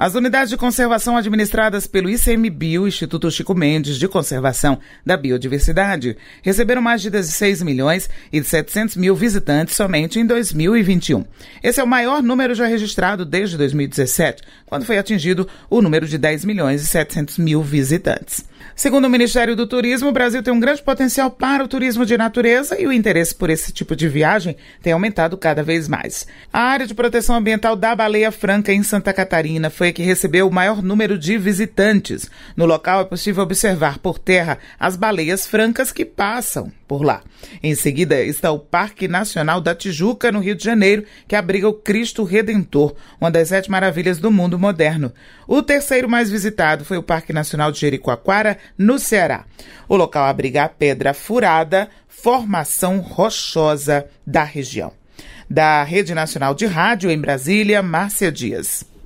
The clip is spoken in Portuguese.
As unidades de conservação administradas pelo ICMBio, Instituto Chico Mendes de Conservação da Biodiversidade, receberam mais de 16 milhões e 700 mil visitantes somente em 2021. Esse é o maior número já registrado desde 2017, quando foi atingido o número de 10 milhões e 700 mil visitantes. Segundo o Ministério do Turismo, o Brasil tem um grande potencial para o turismo de natureza e o interesse por esse tipo de viagem tem aumentado cada vez mais. A área de proteção ambiental da Baleia Franca, em Santa Catarina, foi a que recebeu o maior número de visitantes. No local é possível observar por terra as baleias francas que passam por lá. Em seguida está o Parque Nacional da Tijuca, no Rio de Janeiro, que abriga o Cristo Redentor, uma das sete maravilhas do mundo moderno. O terceiro mais visitado foi o Parque Nacional de Jericoacoara, no Ceará. O local abriga a pedra furada, formação rochosa da região. Da Rede Nacional de Rádio em Brasília, Márcia Dias.